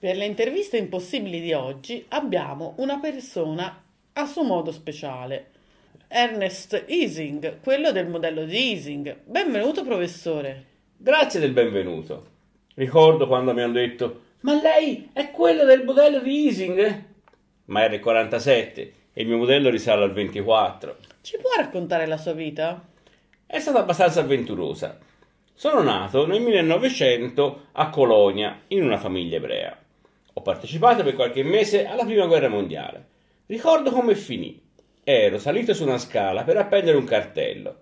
Per le interviste impossibili di oggi abbiamo una persona a suo modo speciale. Ernest Ising, quello del modello di Ising. Benvenuto professore. Grazie del benvenuto. Ricordo quando mi hanno detto Ma lei è quello del modello di Ising? Ma era il 47 e il mio modello risale al 24. Ci può raccontare la sua vita? È stata abbastanza avventurosa. Sono nato nel 1900 a Colonia in una famiglia ebrea. Ho partecipato per qualche mese alla prima guerra mondiale. Ricordo come finì. Ero salito su una scala per appendere un cartello.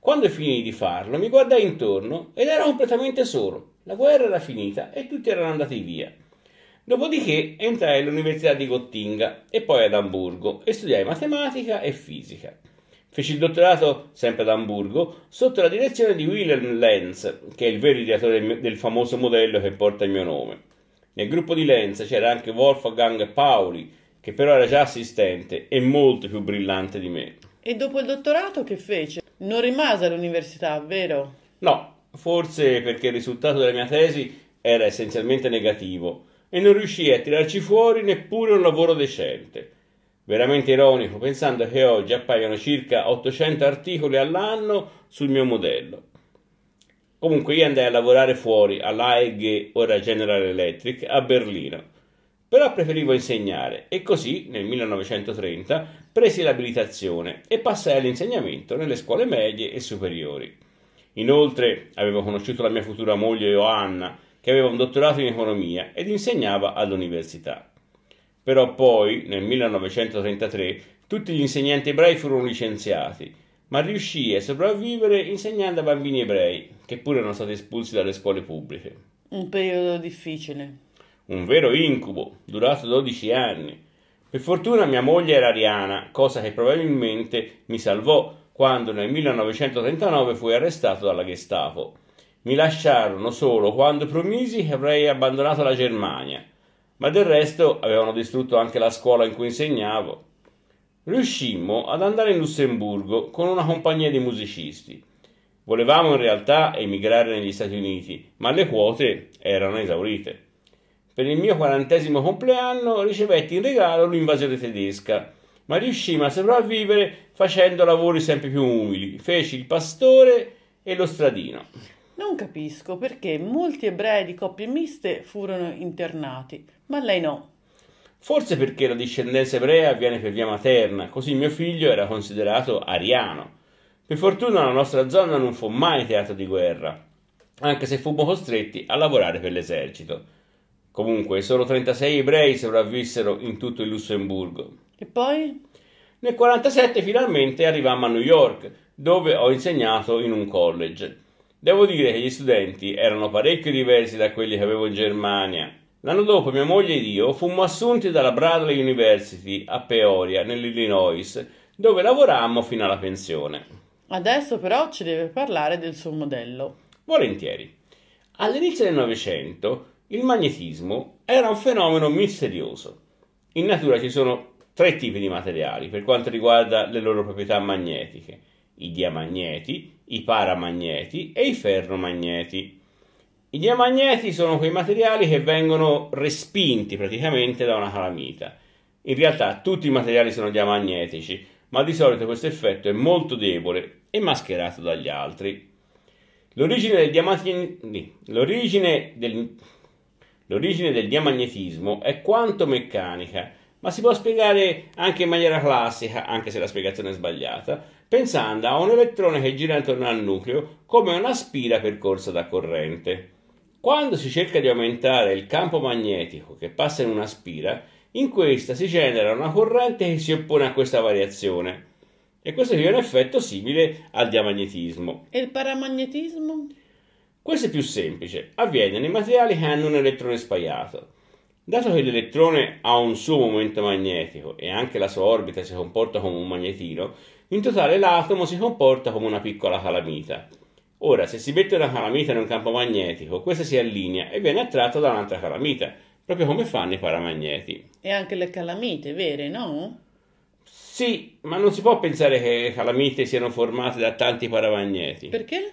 Quando finì di farlo mi guardai intorno ed ero completamente solo. La guerra era finita e tutti erano andati via. Dopodiché entrai all'Università di Gottinga e poi ad Amburgo e studiai matematica e fisica. Feci il dottorato, sempre ad Amburgo, sotto la direzione di Wilhelm Lenz, che è il vero ideatore del famoso modello che porta il mio nome. Nel gruppo di Lenza c'era anche Wolfgang Pauli, che però era già assistente e molto più brillante di me. E dopo il dottorato che fece? Non rimase all'università, vero? No, forse perché il risultato della mia tesi era essenzialmente negativo e non riuscii a tirarci fuori neppure un lavoro decente. Veramente ironico pensando che oggi appaiono circa 800 articoli all'anno sul mio modello. Comunque io andai a lavorare fuori all'AEG, ora General Electric, a Berlino. Però preferivo insegnare e così nel 1930 presi l'abilitazione e passai all'insegnamento nelle scuole medie e superiori. Inoltre avevo conosciuto la mia futura moglie Joanna, che aveva un dottorato in economia ed insegnava all'università. Però poi, nel 1933, tutti gli insegnanti ebrei furono licenziati ma riuscì a sopravvivere insegnando a bambini ebrei, che pure erano stati espulsi dalle scuole pubbliche. Un periodo difficile. Un vero incubo, durato 12 anni. Per fortuna mia moglie era ariana, cosa che probabilmente mi salvò quando nel 1939 fui arrestato dalla Gestapo. Mi lasciarono solo quando promisi che avrei abbandonato la Germania, ma del resto avevano distrutto anche la scuola in cui insegnavo riuscimmo ad andare in Lussemburgo con una compagnia di musicisti. Volevamo in realtà emigrare negli Stati Uniti, ma le quote erano esaurite. Per il mio quarantesimo compleanno ricevetti in regalo l'invasione tedesca, ma riuscimmo a sopravvivere facendo lavori sempre più umili. Feci il pastore e lo stradino. Non capisco perché molti ebrei di coppie miste furono internati, ma lei no. Forse perché la discendenza ebrea avviene per via materna, così mio figlio era considerato ariano. Per fortuna la nostra zona non fu mai teatro di guerra, anche se fummo costretti a lavorare per l'esercito. Comunque, solo 36 ebrei sopravvissero in tutto il Lussemburgo. E poi? Nel 1947 finalmente arrivammo a New York, dove ho insegnato in un college. Devo dire che gli studenti erano parecchio diversi da quelli che avevo in Germania, L'anno dopo mia moglie ed io fummo assunti dalla Bradley University a Peoria, nell'Illinois, dove lavorammo fino alla pensione. Adesso però ci deve parlare del suo modello. Volentieri. All'inizio del Novecento il magnetismo era un fenomeno misterioso. In natura ci sono tre tipi di materiali per quanto riguarda le loro proprietà magnetiche, i diamagneti, i paramagneti e i ferromagneti. I diamagneti sono quei materiali che vengono respinti praticamente da una calamita. In realtà tutti i materiali sono diamagnetici, ma di solito questo effetto è molto debole e mascherato dagli altri. L'origine del, diamagn... l'origine del... L'origine del diamagnetismo è quanto meccanica, ma si può spiegare anche in maniera classica, anche se la spiegazione è sbagliata, pensando a un elettrone che gira intorno al nucleo come una spira percorsa da corrente. Quando si cerca di aumentare il campo magnetico che passa in una spira, in questa si genera una corrente che si oppone a questa variazione. E questo è un effetto simile al diamagnetismo. E il paramagnetismo? Questo è più semplice, avviene nei materiali che hanno un elettrone spaiato. Dato che l'elettrone ha un suo momento magnetico e anche la sua orbita si comporta come un magnetino, in totale l'atomo si comporta come una piccola calamita. Ora, se si mette una calamita in un campo magnetico, questa si allinea e viene attratta da un'altra calamita, proprio come fanno i paramagneti. E anche le calamite, vere, no? Sì, ma non si può pensare che le calamite siano formate da tanti paramagneti. Perché?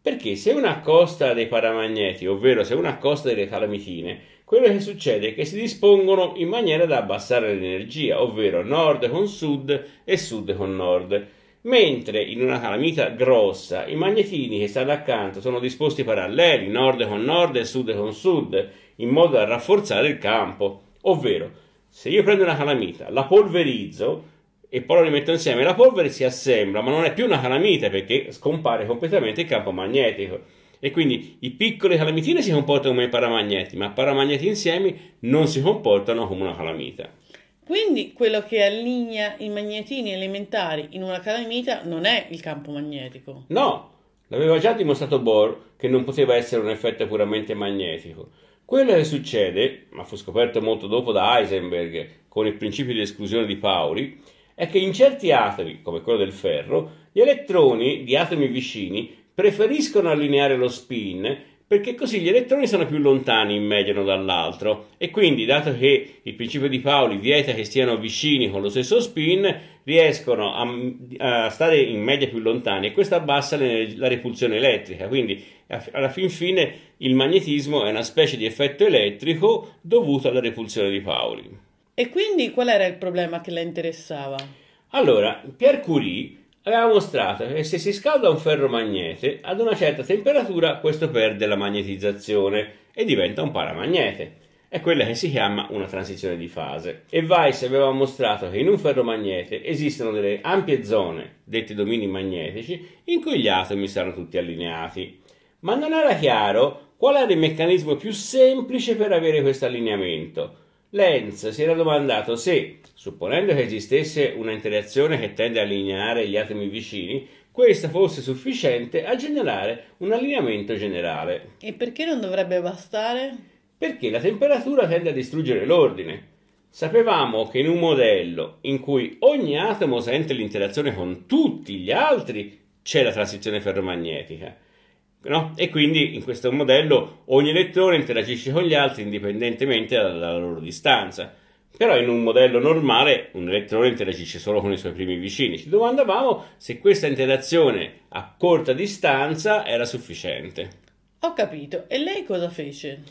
Perché se una accosta dei paramagneti, ovvero se una accosta delle calamitine, quello che succede è che si dispongono in maniera da abbassare l'energia, ovvero nord con sud e sud con nord mentre in una calamita grossa i magnetini che stanno accanto sono disposti paralleli, nord con nord e sud con sud, in modo da rafforzare il campo. Ovvero, se io prendo una calamita, la polverizzo e poi la rimetto insieme, la polvere si assembla, ma non è più una calamita perché scompare completamente il campo magnetico. E quindi i piccoli calamitini si comportano come paramagneti, ma paramagneti insieme non si comportano come una calamita. Quindi quello che allinea i magnetini elementari in una calamita non è il campo magnetico. No, l'aveva già dimostrato Bohr che non poteva essere un effetto puramente magnetico. Quello che succede, ma fu scoperto molto dopo da Heisenberg con il principio di esclusione di Pauli, è che in certi atomi, come quello del ferro, gli elettroni di atomi vicini preferiscono allineare lo spin perché così gli elettroni sono più lontani in media uno dall'altro e quindi dato che il principio di Pauli vieta che stiano vicini con lo stesso spin riescono a, a stare in media più lontani e questo abbassa le, la repulsione elettrica quindi alla fin fine il magnetismo è una specie di effetto elettrico dovuto alla repulsione di Pauli e quindi qual era il problema che la interessava? Allora, Pierre Curie aveva mostrato che se si scalda un ferro magnete ad una certa temperatura questo perde la magnetizzazione e diventa un paramagnete. È quella che si chiama una transizione di fase. E Weiss aveva mostrato che in un ferro magnete esistono delle ampie zone, dette domini magnetici, in cui gli atomi saranno tutti allineati. Ma non era chiaro qual era il meccanismo più semplice per avere questo allineamento Lenz si era domandato se, supponendo che esistesse una interazione che tende a allineare gli atomi vicini, questa fosse sufficiente a generare un allineamento generale. E perché non dovrebbe bastare? Perché la temperatura tende a distruggere l'ordine. Sapevamo che in un modello in cui ogni atomo sente l'interazione con tutti gli altri c'è la transizione ferromagnetica No? E quindi in questo modello ogni elettrone interagisce con gli altri indipendentemente dalla loro distanza. Però in un modello normale un elettrone interagisce solo con i suoi primi vicini. Ci domandavamo se questa interazione a corta distanza era sufficiente. Ho capito. E lei cosa fece?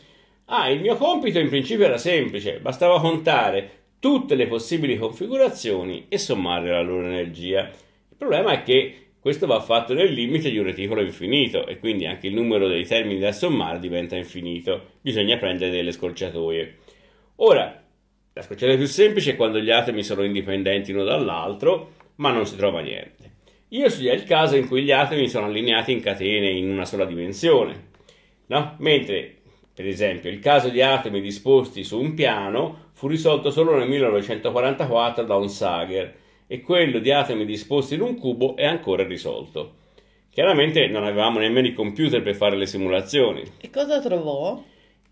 Ah, il mio compito in principio era semplice, bastava contare tutte le possibili configurazioni e sommare la loro energia. Il problema è che questo va fatto nel limite di un reticolo infinito e quindi anche il numero dei termini da sommare diventa infinito. Bisogna prendere delle scorciatoie. Ora, la scorciatoia più semplice è quando gli atomi sono indipendenti uno dall'altro, ma non si trova niente. Io studio il caso in cui gli atomi sono allineati in catene in una sola dimensione, no? Mentre, per esempio, il caso di atomi disposti su un piano fu risolto solo nel 1944 da un Sager e quello di atomi disposti in un cubo è ancora risolto. Chiaramente non avevamo nemmeno i computer per fare le simulazioni. E cosa trovò?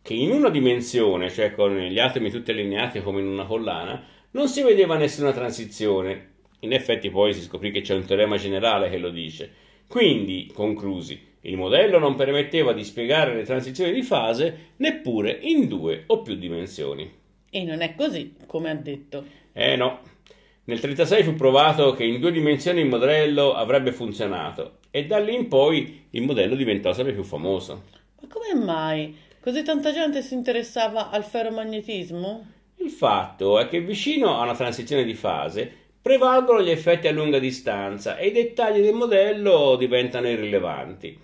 Che in una dimensione, cioè con gli atomi tutti allineati come in una collana, non si vedeva nessuna transizione. In effetti poi si scoprì che c'è un teorema generale che lo dice. Quindi, conclusi, il modello non permetteva di spiegare le transizioni di fase neppure in due o più dimensioni. E non è così, come ha detto. Eh no, nel 1936 fu provato che in due dimensioni il modello avrebbe funzionato e da lì in poi il modello diventò sempre più famoso. Ma come mai? Così tanta gente si interessava al ferromagnetismo? Il fatto è che vicino a una transizione di fase prevalgono gli effetti a lunga distanza e i dettagli del modello diventano irrilevanti.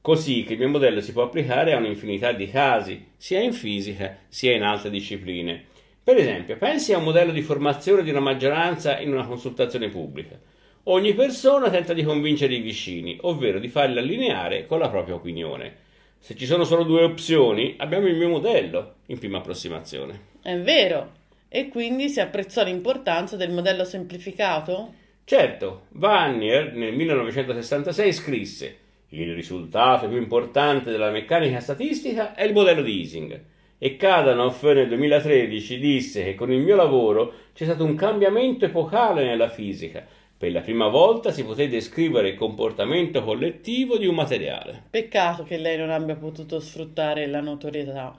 Così che il mio modello si può applicare a un'infinità di casi, sia in fisica sia in altre discipline per esempio, pensi a un modello di formazione di una maggioranza in una consultazione pubblica. Ogni persona tenta di convincere i vicini, ovvero di farli allineare con la propria opinione. Se ci sono solo due opzioni, abbiamo il mio modello in prima approssimazione. È vero. E quindi si apprezzò l'importanza del modello semplificato? Certo, Vanier nel 1966 scrisse: Il risultato più importante della meccanica statistica è il modello di Ising e Kadanoff nel 2013 disse che con il mio lavoro c'è stato un cambiamento epocale nella fisica. Per la prima volta si poté descrivere il comportamento collettivo di un materiale. Peccato che lei non abbia potuto sfruttare la notorietà.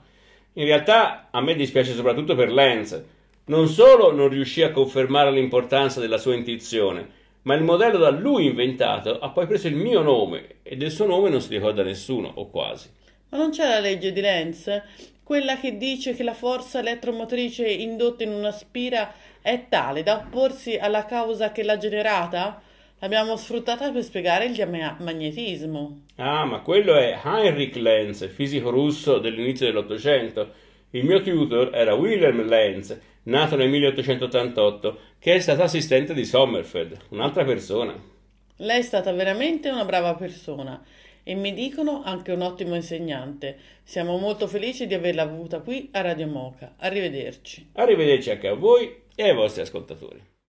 In realtà a me dispiace soprattutto per Lenz. Non solo non riuscì a confermare l'importanza della sua intuizione, ma il modello da lui inventato ha poi preso il mio nome e del suo nome non si ricorda nessuno, o quasi. Ma non c'è la legge di Lenz? Quella che dice che la forza elettromotrice indotta in una spira è tale da opporsi alla causa che l'ha generata? L'abbiamo sfruttata per spiegare il magnetismo. Ah, ma quello è Heinrich Lenz, fisico russo dell'inizio dell'Ottocento. Il mio tutor era Wilhelm Lenz, nato nel 1888, che è stato assistente di Sommerfeld, un'altra persona. Lei è stata veramente una brava persona e mi dicono anche un ottimo insegnante. Siamo molto felici di averla avuta qui a Radio Moca. Arrivederci. Arrivederci anche a voi e ai vostri ascoltatori.